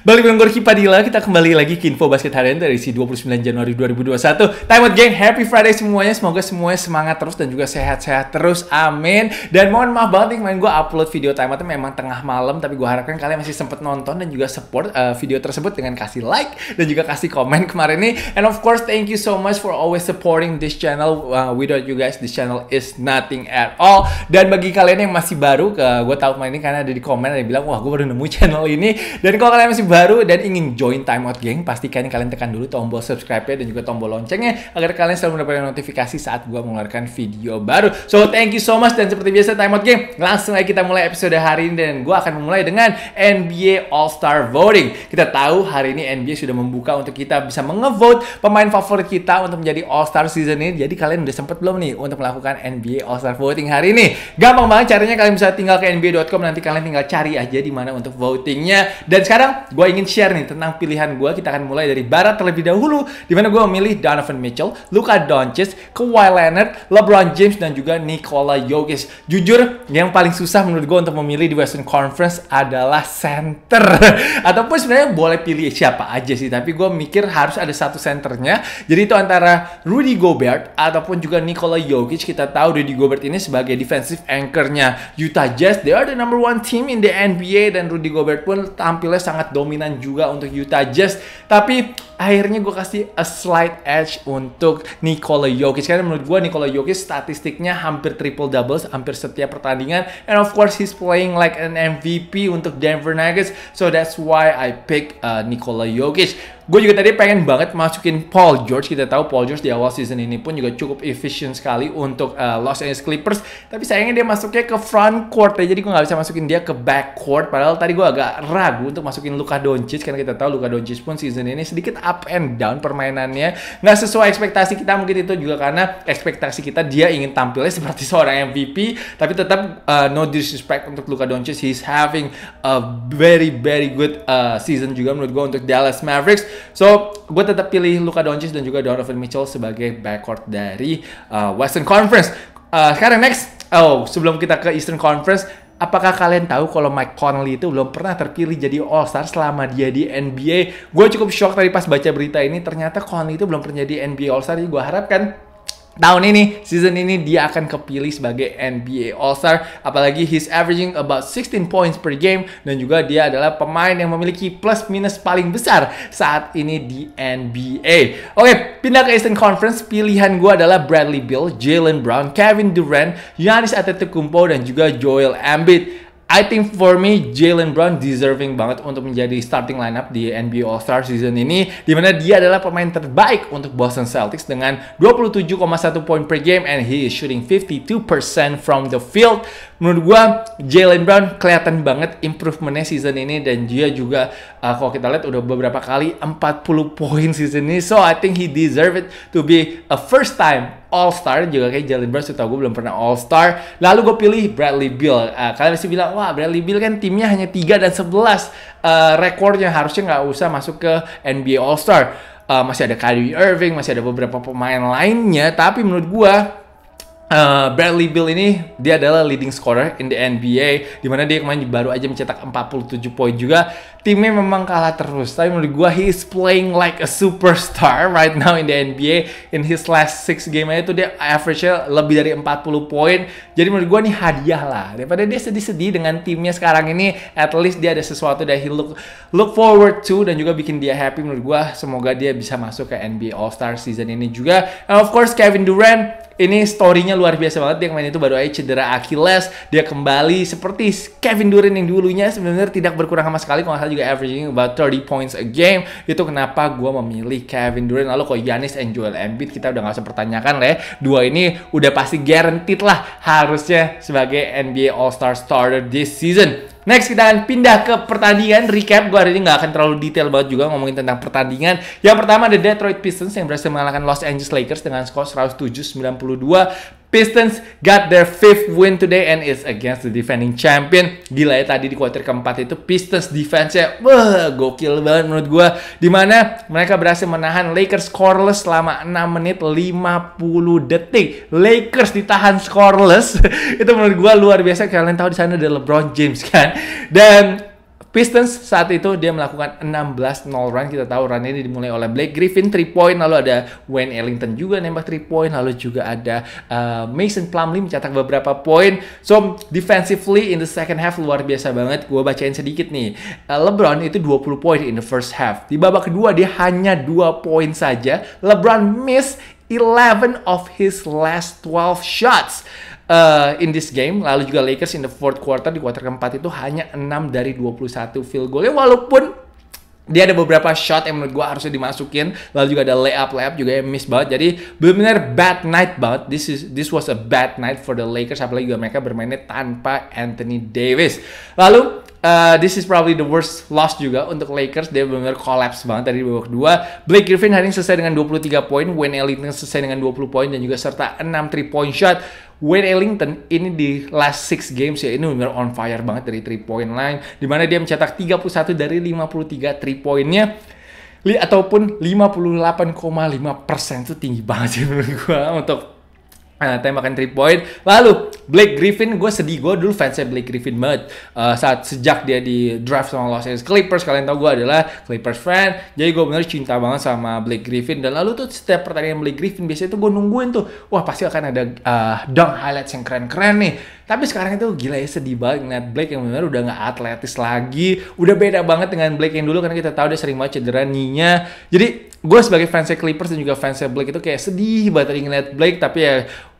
Balik dengan Gorky Padilla, kita kembali lagi ke info basket harian dari si 29 Januari 2021. Time out geng, happy Friday semuanya. Semoga semuanya semangat terus dan juga sehat-sehat terus. Amin. Dan mohon maaf banget nih, kemarin gue upload video time outnya memang tengah malam. Tapi gue harapkan kalian masih sempat nonton dan juga support uh, video tersebut dengan kasih like dan juga kasih komen kemarin nih. And of course, thank you so much for always supporting this channel. Uh, without you guys, this channel is nothing at all. Dan bagi kalian yang masih baru, uh, gue tau kemarin ini karena ada di komen ada yang bilang, wah gue baru nemu channel ini. Dan kalau kalian masih baru dan ingin join Time Out Gang, pastikan kalian tekan dulu tombol subscribe-nya dan juga tombol loncengnya agar kalian selalu mendapatkan notifikasi saat gue mengeluarkan video baru. So, thank you so much dan seperti biasa Time Out Gang, langsung aja kita mulai episode hari ini dan gue akan memulai dengan NBA All-Star Voting. Kita tahu hari ini NBA sudah membuka untuk kita bisa mengevote pemain favorit kita untuk menjadi All-Star season ini. Jadi kalian udah sempet belum nih untuk melakukan NBA All-Star Voting hari ini? Gampang banget caranya kalian bisa tinggal ke nba.com nanti kalian tinggal cari aja di mana untuk votingnya. Dan sekarang gue ingin share nih tentang pilihan gue. Kita akan mulai dari barat terlebih dahulu, di mana gue memilih Donovan Mitchell, Luka Doncic, Kawhi Leonard, LeBron James, dan juga Nikola Jokic. Jujur, yang paling susah menurut gue untuk memilih di Western Conference adalah center. Ataupun sebenarnya boleh pilih siapa aja sih, tapi gue mikir harus ada satu centernya. Jadi itu antara Rudy Gobert ataupun juga Nikola Jokic. Kita tahu Rudy Gobert ini sebagai defensive anchornya Utah Jazz. They are the number one team in the NBA dan Rudy Gobert pun tampilnya sangat dominan dominan juga untuk Utah Jazz. Tapi akhirnya gue kasih a slight edge untuk Nikola Jokic. Karena menurut gue Nikola Jokic statistiknya hampir triple doubles hampir setiap pertandingan. And of course he's playing like an MVP untuk Denver Nuggets. So that's why I pick uh, Nikola Jokic. Gue juga tadi pengen banget masukin Paul George. Kita tahu Paul George di awal season ini pun juga cukup efisien sekali untuk uh, Los Angeles Clippers. Tapi sayangnya dia masuknya ke front court ya. Jadi gue nggak bisa masukin dia ke back court. Padahal tadi gue agak ragu untuk masukin Luka Doncic karena kita tahu Luka Doncic pun season ini sedikit up and down permainannya. Nggak sesuai ekspektasi kita mungkin itu juga karena ekspektasi kita dia ingin tampilnya seperti seorang MVP. Tapi tetap uh, no disrespect untuk Luka Doncic. He's having a very very good uh, season juga menurut gue untuk Dallas Mavericks. So, gue tetap pilih Luka Doncic dan juga Donovan Mitchell sebagai backcourt dari uh, Western Conference. Uh, sekarang next, oh sebelum kita ke Eastern Conference, apakah kalian tahu kalau Mike Conley itu belum pernah terpilih jadi All Star selama dia di NBA? Gue cukup shock tadi pas baca berita ini, ternyata Conley itu belum pernah jadi NBA All Star. Jadi gue harapkan tahun ini, season ini dia akan kepilih sebagai NBA All-Star apalagi he's averaging about 16 points per game dan juga dia adalah pemain yang memiliki plus minus paling besar saat ini di NBA. Oke, okay, pindah ke Eastern Conference, pilihan gue adalah Bradley Bill, Jalen Brown, Kevin Durant, Giannis Antetokounmpo dan juga Joel Embiid. I think for me Jalen Brown deserving banget untuk menjadi starting lineup di NBA All Star season ini dimana dia adalah pemain terbaik untuk Boston Celtics dengan 27,1 poin per game and he is shooting 52% from the field. Menurut gua Jalen Brown kelihatan banget improvementnya season ini dan dia juga uh, kalau kita lihat udah beberapa kali 40 poin season ini so I think he deserve it to be a first time All Star juga kayak Jalen Brown setahu gue belum pernah All Star. Lalu gue pilih Bradley Beal. Uh, kalian pasti bilang wah Bradley Beal kan timnya hanya 3 dan 11 uh, ah, rekornya harusnya nggak usah masuk ke NBA All Star. Uh, ah, masih ada Kyrie Irving, masih ada beberapa pemain lainnya. Tapi menurut gue Uh, Bradley Bill ini dia adalah leading scorer in the NBA dimana dia kemarin baru aja mencetak 47 poin juga timnya memang kalah terus tapi menurut gue he is playing like a superstar right now in the NBA in his last 6 game aja tuh dia average lebih dari 40 poin jadi menurut gue nih hadiah lah daripada dia sedih-sedih dengan timnya sekarang ini at least dia ada sesuatu that he look, look forward to dan juga bikin dia happy menurut gue semoga dia bisa masuk ke NBA All-Star season ini juga and of course Kevin Durant ini storynya luar biasa banget. Dia main itu baru aja cedera Achilles. Dia kembali seperti Kevin Durant yang dulunya sebenarnya tidak berkurang sama sekali. Kalau salah juga averaging about 30 points a game. Itu kenapa gue memilih Kevin Durant. Lalu kok Giannis and Joel Embiid kita udah gak usah pertanyakan lah ya. Dua ini udah pasti guaranteed lah harusnya sebagai NBA All-Star starter this season. Next kita akan pindah ke pertandingan recap. Gue hari ini nggak akan terlalu detail banget juga ngomongin tentang pertandingan. Yang pertama ada Detroit Pistons yang berhasil mengalahkan Los Angeles Lakers dengan skor 107-92. Pistons got their fifth win today and it's against the defending champion. Gila ya tadi di kuarter keempat itu Pistons defense-nya wah gokil banget menurut gue. Dimana mereka berhasil menahan Lakers scoreless selama 6 menit 50 detik. Lakers ditahan scoreless itu menurut gue luar biasa. Kalian tahu di sana ada LeBron James kan. Dan Pistons saat itu dia melakukan 16-0 run. Kita tahu run ini dimulai oleh Blake Griffin 3 point, lalu ada Wayne Ellington juga nembak 3 point, lalu juga ada uh, Mason Plumlee mencetak beberapa poin. So, defensively in the second half luar biasa banget. Gue bacain sedikit nih. Uh, LeBron itu 20 point in the first half. Di babak kedua dia hanya 2 poin saja. LeBron miss 11 of his last 12 shots uh, in this game, lalu juga Lakers in the fourth quarter di quarter keempat itu hanya 6 dari 21 field goalnya walaupun dia ada beberapa shot yang menurut gue harusnya dimasukin lalu juga ada layup layup juga yang miss banget jadi benar-benar bad night banget this is this was a bad night for the Lakers apalagi juga mereka bermainnya tanpa Anthony Davis lalu uh, this is probably the worst loss juga untuk Lakers. Dia benar-benar collapse banget dari babak kedua. Blake Griffin hari ini selesai dengan 23 poin, Wayne Ellington selesai dengan 20 poin dan juga serta 6 3 point shot. Wayne Ellington ini di last six games ya ini benar on fire banget dari three point line mana dia mencetak 31 dari 53 three pointnya li ataupun 58,5 persen itu tinggi banget sih menurut gue untuk Nah, tembakan 3 point. Lalu Blake Griffin, gue sedih gue dulu fansnya Blake Griffin banget uh, saat sejak dia di draft sama Los Angeles Clippers. Kalian tau gue adalah Clippers fan, jadi gue bener cinta banget sama Blake Griffin. Dan lalu tuh setiap pertandingan Blake Griffin biasanya tuh gue nungguin tuh, wah pasti akan ada uh, dunk highlights yang keren-keren nih. Tapi sekarang itu gila ya sedih banget ngeliat Blake yang bener udah gak atletis lagi, udah beda banget dengan Blake yang dulu karena kita tahu dia sering banget cedera ninya. Jadi gue sebagai fansnya Clippers dan juga fansnya Blake itu kayak sedih banget tadi ngeliat Blake tapi ya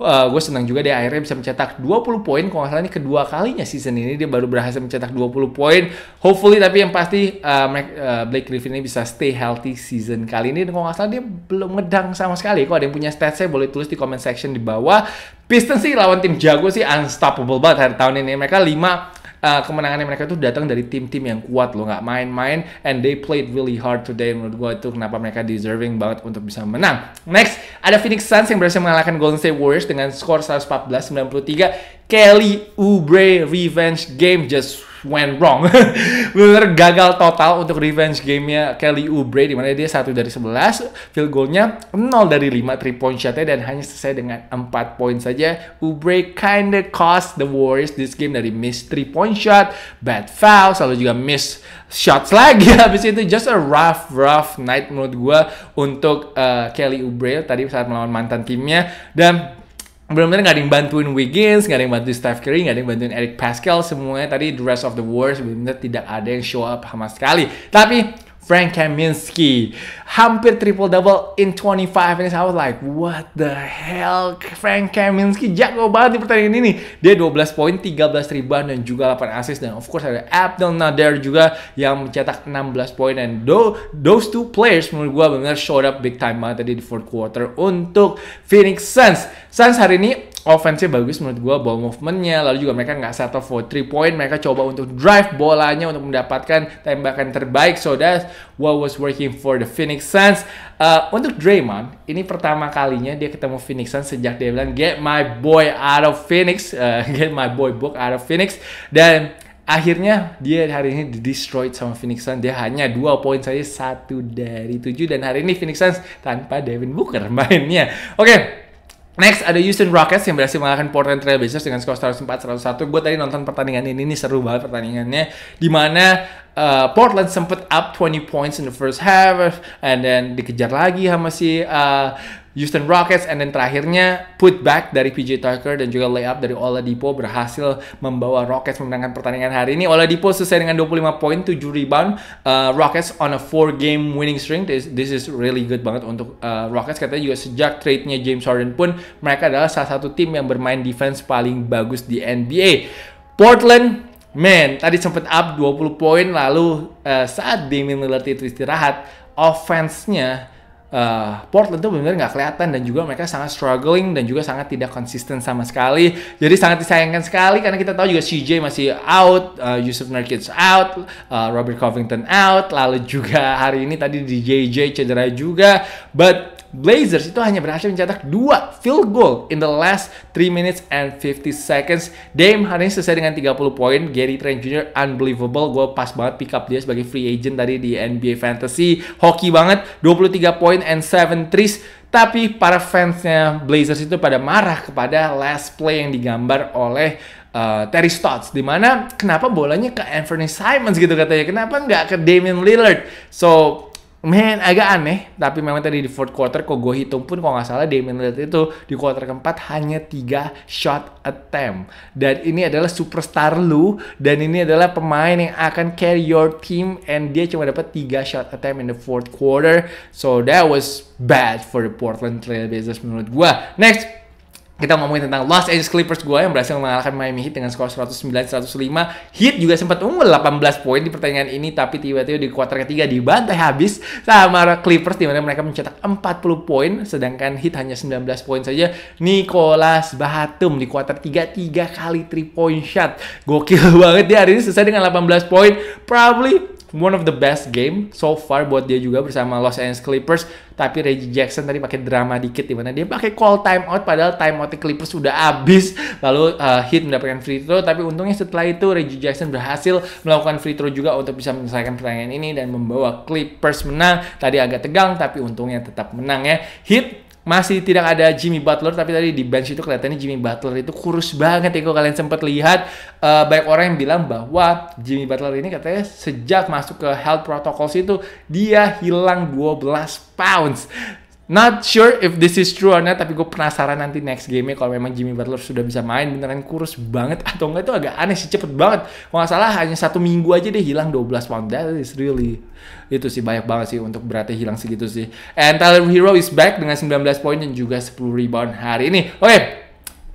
uh, eh, gue senang juga dia akhirnya bisa mencetak 20 poin kalau nggak salah ini kedua kalinya season ini dia baru berhasil mencetak 20 poin hopefully tapi yang pasti uh, uh, Blake Griffin ini bisa stay healthy season kali ini dan kalau nggak salah dia belum ngedang sama sekali kalau ada yang punya saya boleh tulis di comment section di bawah Pistons sih lawan tim jago sih unstoppable banget hari tahun ini mereka 5 uh, eh, yang mereka itu datang dari tim-tim yang kuat loh, nggak main-main. And they played really hard today. Menurut gue itu kenapa mereka deserving banget untuk bisa menang. Next, ada Phoenix Suns yang berhasil mengalahkan Golden State Warriors dengan skor 114-93. Kelly Oubre revenge game just went wrong. Bener gagal total untuk revenge gamenya Kelly Oubre di mana dia satu dari 11, field goalnya 0 dari 5 three point shotnya dan hanya selesai dengan 4 poin saja. Oubre kinda cost the Warriors this game dari miss three point shot, bad foul, selalu juga miss shots lagi. Habis itu just a rough rough night menurut gue untuk uh, Kelly Oubre tadi saat melawan mantan timnya dan benar-benar nggak ada yang bantuin Wiggins, nggak ada yang bantuin Steph Curry, nggak ada yang bantuin Eric Pascal, semuanya tadi the rest of the world sebenarnya tidak ada yang show up sama sekali. Tapi Frank Kaminsky hampir triple double in 25 minutes. I was like, what the hell? Frank Kaminsky jago banget di pertandingan ini. Dia 12 poin, 13 rebound dan juga 8 assist dan of course ada Abdel Nader juga yang mencetak 16 poin dan those two players menurut gua benar showed up big time banget tadi di fourth quarter untuk Phoenix Suns. Suns hari ini offense-nya bagus menurut gue ball movement-nya lalu juga mereka nggak settle for three point mereka coba untuk drive bolanya untuk mendapatkan tembakan terbaik so that's what was working for the Phoenix Suns uh, untuk Draymond ini pertama kalinya dia ketemu Phoenix Suns sejak dia bilang get my boy out of Phoenix uh, get my boy book out of Phoenix dan akhirnya dia hari ini di destroyed sama Phoenix Suns. Dia hanya dua poin saja satu dari tujuh dan hari ini Phoenix Suns tanpa Devin Booker mainnya. Oke. Okay. Next ada Houston Rockets yang berhasil mengalahkan Portland Trail Blazers dengan skor 104-101. Gue tadi nonton pertandingan ini, ini seru banget pertandingannya. Dimana uh, eh, Portland sempat up 20 points in the first half, and then dikejar lagi sama si uh, Houston Rockets and then terakhirnya put back dari PJ Tucker dan juga layup dari Oladipo berhasil membawa Rockets memenangkan pertandingan hari ini. Oladipo selesai dengan 25 poin, 7 rebound. Uh, Rockets on a 4 game winning streak. This, this is really good banget untuk uh, Rockets. Katanya juga sejak trade-nya James Harden pun mereka adalah salah satu tim yang bermain defense paling bagus di NBA. Portland Man, tadi sempat up 20 poin lalu uh, saat Damian Lillard itu istirahat, offense-nya uh, Portland tuh benar-benar nggak kelihatan dan juga mereka sangat struggling dan juga sangat tidak konsisten sama sekali. Jadi sangat disayangkan sekali karena kita tahu juga CJ masih out, uh, Yusuf Nurkic out, uh, Robert Covington out, lalu juga hari ini tadi di JJ cedera juga. But Blazers itu hanya berhasil mencetak dua field goal in the last 3 minutes and 50 seconds. Dame hari ini selesai dengan 30 poin. Gary Trent Jr. unbelievable. Gue pas banget pick up dia sebagai free agent tadi di NBA Fantasy. Hoki banget. 23 poin and 7 threes. Tapi para fansnya Blazers itu pada marah kepada last play yang digambar oleh uh, Terry Stotts dimana kenapa bolanya ke Anthony Simons gitu katanya kenapa nggak ke Damian Lillard so Man, agak aneh, tapi memang tadi di fourth quarter kok gue hitung pun kok nggak salah Damian Lillard itu di quarter keempat hanya tiga shot attempt. Dan ini adalah superstar lu, dan ini adalah pemain yang akan carry your team, and dia cuma dapat tiga shot attempt in the fourth quarter. So that was bad for the Portland Trail Blazers menurut gue. Next, kita ngomongin tentang Los Angeles Clippers gue yang berhasil mengalahkan Miami Heat dengan skor 109-105. Heat juga sempat unggul 18 poin di pertandingan ini, tapi tiba-tiba di kuarter ketiga dibantai habis sama Clippers di mana mereka mencetak 40 poin, sedangkan Heat hanya 19 poin saja. Nicholas Batum di kuarter 3 tiga kali 3 point shot. Gokil banget dia hari ini selesai dengan 18 poin. Probably one of the best game so far buat dia juga bersama Los Angeles Clippers. Tapi Reggie Jackson tadi pakai drama dikit di mana dia pakai call timeout padahal timeout Clippers sudah habis. Lalu uh, Heat mendapatkan free throw tapi untungnya setelah itu Reggie Jackson berhasil melakukan free throw juga untuk bisa menyelesaikan pertandingan ini dan membawa Clippers menang. Tadi agak tegang tapi untungnya tetap menang ya. Heat masih tidak ada Jimmy Butler tapi tadi di bench itu kelihatannya Jimmy Butler itu kurus banget ya kalau kalian sempat lihat uh, banyak orang yang bilang bahwa Jimmy Butler ini katanya sejak masuk ke health protocols itu dia hilang 12 pounds Not sure if this is true or not, tapi gue penasaran nanti next game kalau memang Jimmy Butler sudah bisa main beneran kurus banget atau enggak itu agak aneh sih cepet banget. Kalau nggak salah hanya satu minggu aja deh hilang 12 pound. That is really itu sih banyak banget sih untuk berarti hilang segitu sih. And Tyler Hero is back dengan 19 poin dan juga 10 rebound hari ini. Oke, okay,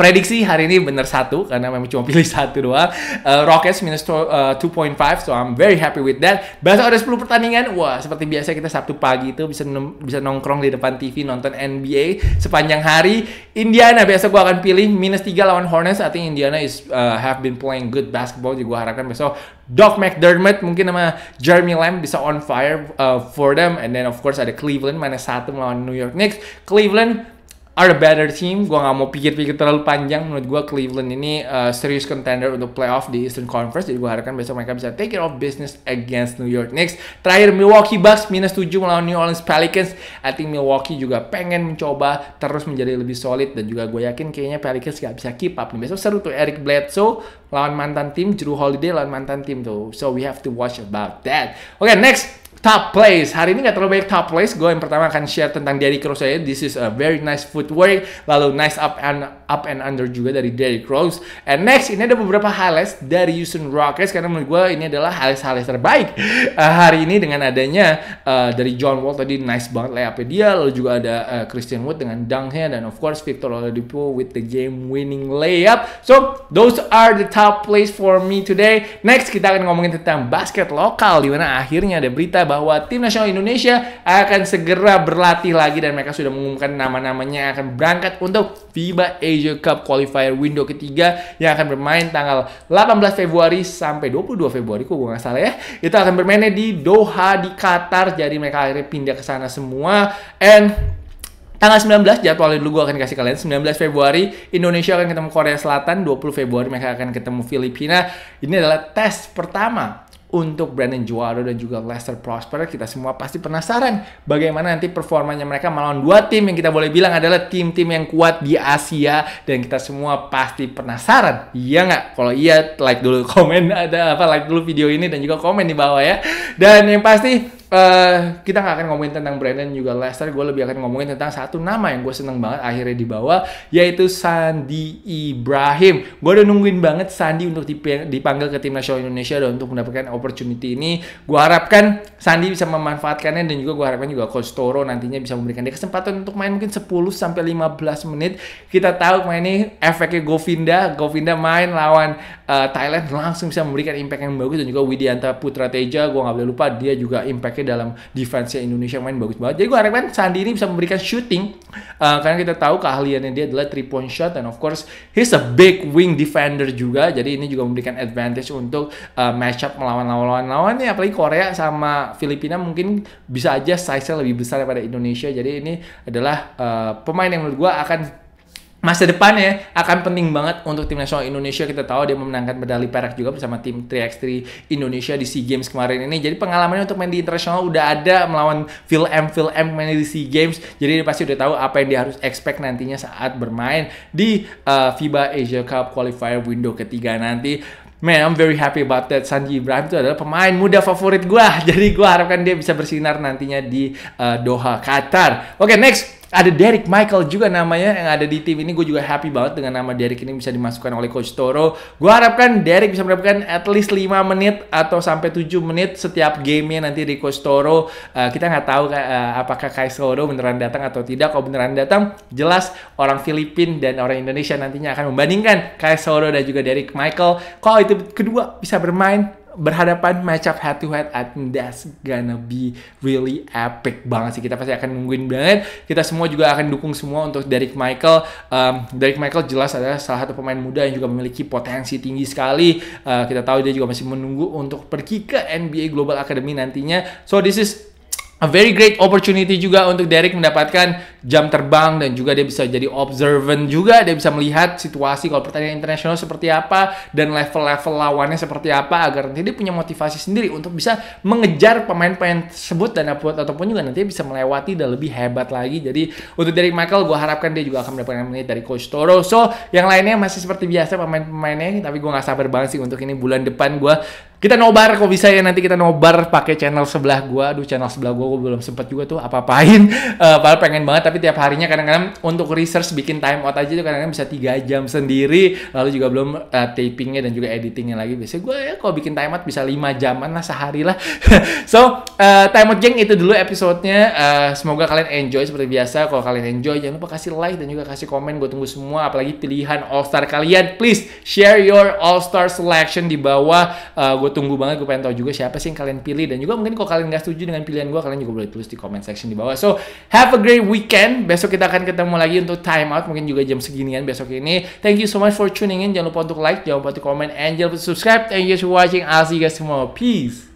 prediksi hari ini benar satu karena memang cuma pilih satu doang. Uh, Rockets minus uh, eh, 2.5 so I'm very happy with that. Besok ada 10 pertandingan. Wah, seperti biasa kita Sabtu pagi itu bisa bisa nongkrong di depan TV nonton NBA sepanjang hari. Indiana biasa gua akan pilih minus 3 lawan Hornets. I think Indiana is uh, have been playing good basketball. Jadi gua harapkan besok Doc McDermott mungkin nama Jeremy Lamb bisa on fire uh, for them and then of course ada Cleveland minus satu melawan New York Knicks. Cleveland are a better team. Gua nggak mau pikir-pikir terlalu panjang. Menurut gua Cleveland ini uh, serius contender untuk playoff di Eastern Conference. Jadi gua harapkan besok mereka bisa take care of business against New York Knicks. Terakhir Milwaukee Bucks minus 7 melawan New Orleans Pelicans. I think Milwaukee juga pengen mencoba terus menjadi lebih solid dan juga gue yakin kayaknya Pelicans nggak bisa keep up nih. Besok seru tuh Eric Bledsoe lawan mantan tim, Drew Holiday lawan mantan tim tuh. So we have to watch about that. Oke, okay, next top place. Hari ini nggak terlalu banyak top place. Gue yang pertama akan share tentang Derrick Rose aja. This is a very nice footwork. Lalu nice up and up and under juga dari Derrick Rose. And next ini ada beberapa highlights dari Houston Rockets karena menurut gue ini adalah highlights-highlights terbaik uh, hari ini dengan adanya uh, dari John Wall tadi nice banget layupnya dia. Lalu juga ada uh, Christian Wood dengan dunknya dan of course Victor Oladipo with the game winning layup. So those are the top place for me today. Next kita akan ngomongin tentang basket lokal di mana akhirnya ada berita bahwa tim nasional Indonesia akan segera berlatih lagi dan mereka sudah mengumumkan nama-namanya akan berangkat untuk FIBA Asia Cup Qualifier window ketiga yang akan bermain tanggal 18 Februari sampai 22 Februari kok gue gak salah ya itu akan bermainnya di Doha di Qatar jadi mereka akhirnya pindah ke sana semua and Tanggal 19 jadwalnya dulu gue akan kasih kalian 19 Februari Indonesia akan ketemu Korea Selatan 20 Februari mereka akan ketemu Filipina Ini adalah tes pertama untuk Brandon Juaro dan juga Lester Prosper. Kita semua pasti penasaran bagaimana nanti performanya mereka melawan dua tim yang kita boleh bilang adalah tim-tim yang kuat di Asia dan kita semua pasti penasaran. Iya nggak? Kalau iya like dulu komen ada apa like dulu video ini dan juga komen di bawah ya. Dan yang pasti Eh, kita nggak akan ngomongin tentang Brandon juga Lester, gue lebih akan ngomongin tentang satu nama yang gue seneng banget akhirnya dibawa, yaitu Sandi Ibrahim. Gue udah nungguin banget Sandi untuk dipanggil ke tim nasional Indonesia dan untuk mendapatkan opportunity ini. Gue harapkan Sandi bisa memanfaatkannya dan juga gue harapkan juga Coach Toro nantinya bisa memberikan dia kesempatan untuk main mungkin 10 sampai 15 menit. Kita tahu mainnya efeknya Govinda, Govinda main lawan Eh, Thailand langsung bisa memberikan impact yang bagus dan juga Widianta Putra Teja gue gak boleh lupa dia juga impactnya dalam defense Indonesia main bagus banget jadi gue harapkan Sandi ini bisa memberikan shooting uh, karena kita tahu keahliannya dia adalah three point shot and of course he's a big wing defender juga jadi ini juga memberikan advantage untuk uh, eh, match up melawan lawan lawan nih apalagi Korea sama Filipina mungkin bisa aja size-nya lebih besar daripada Indonesia jadi ini adalah uh, pemain yang menurut gue akan masa depan ya akan penting banget untuk tim nasional Indonesia kita tahu dia memenangkan medali perak juga bersama tim 3x3 Indonesia di SEA Games kemarin ini jadi pengalamannya untuk main di internasional udah ada melawan Phil M Phil M main di SEA Games jadi dia pasti udah tahu apa yang dia harus expect nantinya saat bermain di uh, FIBA Asia Cup qualifier window ketiga nanti Man, I'm very happy about that. Sanji Ibrahim itu adalah pemain muda favorit gue. Jadi gue harapkan dia bisa bersinar nantinya di uh, Doha, Qatar. Oke, okay, next ada Derek Michael juga namanya yang ada di tim ini. Gue juga happy banget dengan nama Derek ini bisa dimasukkan oleh Coach Toro. Gue harapkan Derek bisa mendapatkan at least 5 menit atau sampai 7 menit setiap gamenya nanti di Coach Toro. Uh, kita nggak tahu uh, apakah Kai Soro beneran datang atau tidak. Kalau beneran datang, jelas orang Filipin dan orang Indonesia nantinya akan membandingkan Kai Soro dan juga Derek Michael. Kalau itu kedua bisa bermain, berhadapan match up head to head I that's gonna be really epic banget sih kita pasti akan nungguin banget kita semua juga akan dukung semua untuk Derek Michael um, Derek Michael jelas adalah salah satu pemain muda yang juga memiliki potensi tinggi sekali uh, kita tahu dia juga masih menunggu untuk pergi ke NBA Global Academy nantinya so this is a very great opportunity juga untuk Derek mendapatkan jam terbang dan juga dia bisa jadi observant juga dia bisa melihat situasi kalau pertandingan internasional seperti apa dan level-level lawannya seperti apa agar nanti dia punya motivasi sendiri untuk bisa mengejar pemain-pemain tersebut dan ataupun juga nanti bisa melewati dan lebih hebat lagi jadi untuk Derek Michael gue harapkan dia juga akan mendapatkan menit dari Coach Toro so yang lainnya masih seperti biasa pemain-pemainnya tapi gue gak sabar banget sih untuk ini bulan depan gue kita nobar kok bisa ya nanti kita nobar pakai channel sebelah gua. Aduh channel sebelah gua gua belum sempet juga tuh apa-apain. Uh, padahal pengen banget tapi tiap harinya kadang-kadang untuk research bikin time out aja tuh kadang-kadang bisa tiga jam sendiri. Lalu juga belum uh, tapingnya dan juga editingnya lagi. Biasanya gua ya kalau bikin time out bisa lima jaman lah sehari lah. so uh, time out geng itu dulu episodenya. Uh, semoga kalian enjoy seperti biasa. Kalau kalian enjoy jangan lupa kasih like dan juga kasih komen. Gue tunggu semua apalagi pilihan all star kalian. Please share your all star selection di bawah. Uh, gue gue tunggu banget gue pengen tahu juga siapa sih yang kalian pilih dan juga mungkin kalau kalian nggak setuju dengan pilihan gue kalian juga boleh tulis di comment section di bawah so have a great weekend besok kita akan ketemu lagi untuk time out mungkin juga jam seginian besok ini thank you so much for tuning in jangan lupa untuk like jangan lupa untuk comment and jangan lupa subscribe thank you for watching I'll see you guys tomorrow peace